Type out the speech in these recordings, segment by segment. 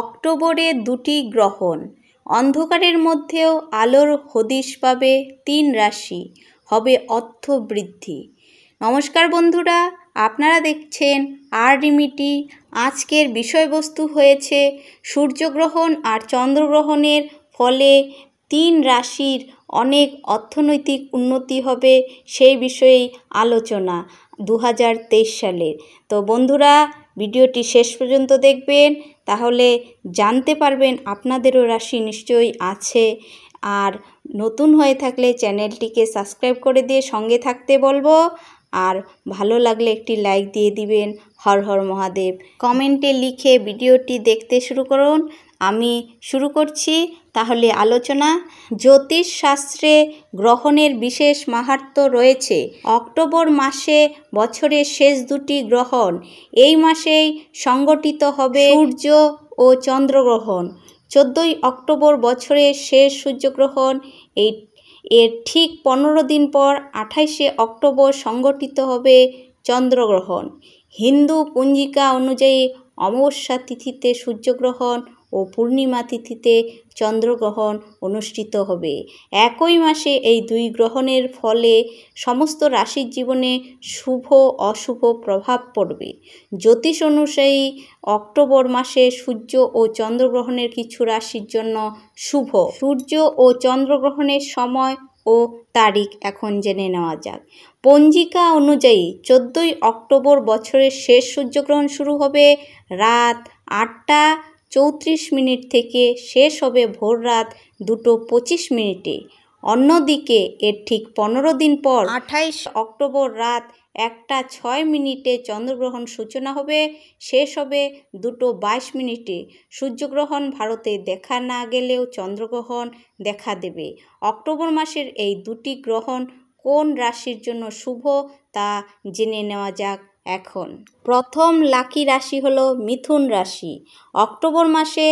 অক্টোবরে দুটি গ্রহণ অন্ধকারের মধ্যেও আলোর হদিশ পাবে তিন রাশি হবে অর্থ বৃদ্ধি নমস্কার বন্ধুরা আপনারা দেখছেন আর রিমিটি আজকের বিষয়বস্তু হয়েছে সূর্যগ্রহণ আর চন্দ্রগ্রহণের ফলে তিন রাশির অনেক অর্থনৈতিক উন্নতি হবে সেই বিষয়েই আলোচনা দু সালের তো বন্ধুরা ভিডিওটি শেষ পর্যন্ত দেখবেন তাহলে জানতে পারবেন আপনাদেরও রাশি নিশ্চয়ই আছে আর নতুন হয়ে থাকলে চ্যানেলটিকে সাবস্ক্রাইব করে দিয়ে সঙ্গে থাকতে বলবো আর ভালো লাগলে একটি লাইক দিয়ে দিবেন হর হর মহাদেব কমেন্টে লিখে ভিডিওটি দেখতে শুরু করুন আমি শুরু করছি তাহলে আলোচনা জ্যোতিষ শাস্ত্রে গ্রহণের বিশেষ মাহাত্ম রয়েছে অক্টোবর মাসে বছরের শেষ দুটি গ্রহণ এই মাসেই সংগঠিত হবে সূর্য ও চন্দ্রগ্রহণ চোদ্দোই অক্টোবর বছরের শেষ সূর্যগ্রহণ এই এর ঠিক পনেরো দিন পর আঠাইশে অক্টোবর সংগঠিত হবে চন্দ্রগ্রহণ হিন্দু পঞ্জিকা অনুযায়ী অমাবস্যা তিথিতে সূর্যগ্রহণ ও পূর্ণিমা তিথিতে চন্দ্রগ্রহণ অনুষ্ঠিত হবে একই মাসে এই দুই গ্রহণের ফলে সমস্ত রাশির জীবনে শুভ অশুভ প্রভাব পড়বে জ্যোতিষ অনুযায়ী অক্টোবর মাসে সূর্য ও চন্দ্রগ্রহণের কিছু রাশির জন্য শুভ সূর্য ও চন্দ্রগ্রহণের সময় ও তারিখ এখন জেনে নেওয়া যাক পঞ্জিকা অনুযায়ী চোদ্দোই অক্টোবর বছরের শেষ সূর্যগ্রহণ শুরু হবে রাত আটটা চৌত্রিশ মিনিট থেকে শেষ হবে ভোর রাত দুটো পঁচিশ মিনিটে অন্যদিকে এর ঠিক পনেরো দিন পর আঠাইশ অক্টোবর রাত একটা ছয় মিনিটে চন্দ্রগ্রহণ সূচনা হবে শেষ হবে দুটো বাইশ মিনিটে সূর্যগ্রহণ ভারতে দেখা না গেলেও চন্দ্রগ্রহণ দেখা দেবে অক্টোবর মাসের এই দুটি গ্রহণ কোন রাশির জন্য শুভ তা জেনে নেওয়া যাক এখন প্রথম লাকি রাশি হল মিথুন রাশি অক্টোবর মাসে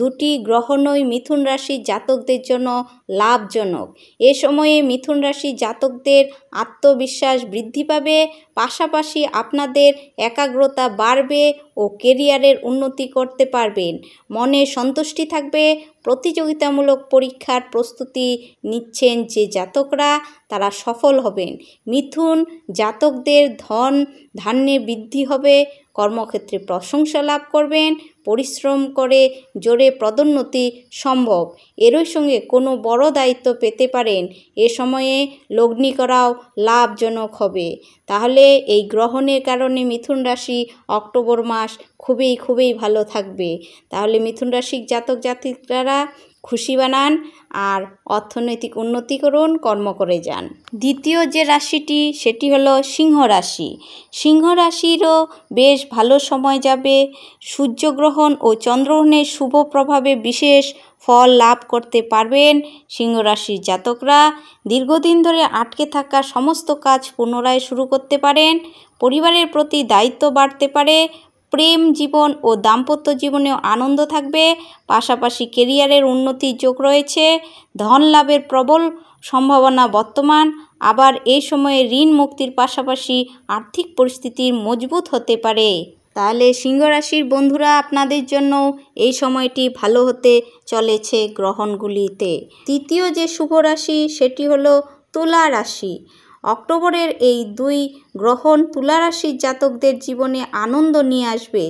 দুটি গ্রহণই মিথুন রাশির জাতকদের জন্য লাভজনক এ সময়ে মিথুন রাশির জাতকদের আত্মবিশ্বাস বৃদ্ধি পাবে পাশাপাশি আপনাদের একাগ্রতা বাড়বে ও কেরিয়ারের উন্নতি করতে পারবেন মনে সন্তুষ্টি থাকবে প্রতিযোগিতামূলক পরীক্ষার প্রস্তুতি নিচ্ছেন যে জাতকরা তারা সফল হবেন মিথুন জাতকদের ধন ধান্যে বৃদ্ধি হবে কর্মক্ষেত্রে প্রশংসা লাভ করবেন পরিশ্রম করে জোরে পদোন্নতি সম্ভব এরই সঙ্গে কোনো বড় দায়িত্ব পেতে পারেন এ সময়ে লগ্নি করাও লাভজনক হবে তাহলে এই গ্রহণের কারণে মিথুন রাশি অক্টোবর মাস খুবই খুবই ভালো থাকবে তাহলে মিথুন রাশির জাতক জাতিকারা খুশি বানান আর অর্থনৈতিক উন্নতি করুন কর্ম করে যান দ্বিতীয় যে রাশিটি সেটি হলো সিংহ রাশি সিংহ রাশিরও বেশ ভালো সময় যাবে সূর্যগ্রহণ ও চন্দ্রগ্রহণের শুভ প্রভাবে বিশেষ ফল লাভ করতে পারবেন সিংহ রাশির জাতকরা দীর্ঘদিন ধরে আটকে থাকা সমস্ত কাজ পুনরায় শুরু করতে পারেন পরিবারের প্রতি দায়িত্ব বাড়তে পারে প্রেম জীবন ও দাম্পত্য জীবনেও আনন্দ থাকবে পাশাপাশি কেরিয়ারের উন্নতির যোগ রয়েছে ধন লাভের প্রবল সম্ভাবনা বর্তমান আবার এই সময়ে ঋণ মুক্তির পাশাপাশি আর্থিক পরিস্থিতির মজবুত হতে পারে তাহলে সিংহরাশির বন্ধুরা আপনাদের জন্য এই সময়টি ভালো হতে চলেছে গ্রহণগুলিতে তৃতীয় যে শুভ রাশি সেটি হলো তুলা রাশি অক্টোবরের এই দুই গ্রহণ তুলারাশির জাতকদের জীবনে আনন্দ নিয়ে আসবে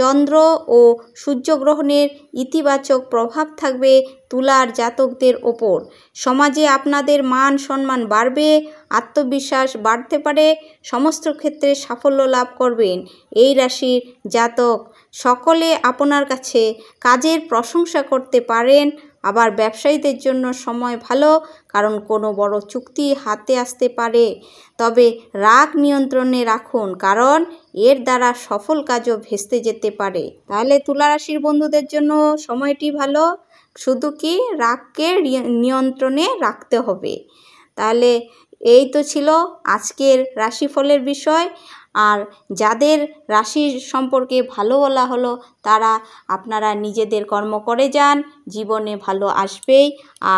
চন্দ্র ও সূর্যগ্রহণের ইতিবাচক প্রভাব থাকবে তুলার জাতকদের ওপর সমাজে আপনাদের মান সম্মান বাড়বে আত্মবিশ্বাস বাড়তে পারে সমস্ত ক্ষেত্রে সাফল্য লাভ করবেন এই রাশির জাতক সকলে আপনার কাছে কাজের প্রশংসা করতে পারেন আবার ব্যবসায়ীদের জন্য সময় ভালো কারণ কোনো বড় চুক্তি হাতে আসতে পারে তবে রাগ নিয়ন্ত্রণে রাখুন কারণ এর দ্বারা সফল কাজও ভেস্তে যেতে পারে তাহলে তুলারাশির বন্ধুদের জন্য সময়টি ভালো শুধু কি রাগকে নিয়ন্ত্রণে রাখতে হবে তাহলে এই তো ছিল আজকের রাশিফলের বিষয় আর যাদের রাশির সম্পর্কে ভালো বলা হলো তারা আপনারা নিজেদের কর্ম করে যান জীবনে ভালো আসবেই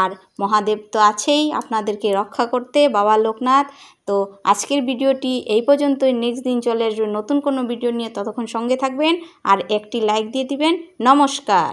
আর মহাদেব তো আছেই আপনাদেরকে রক্ষা করতে বাবা লোকনাথ তো আজকের ভিডিওটি এই পর্যন্তই নেক্সট দিন চলে আসবে নতুন কোনো ভিডিও নিয়ে ততক্ষণ সঙ্গে থাকবেন আর একটি লাইক দিয়ে দিবেন নমস্কার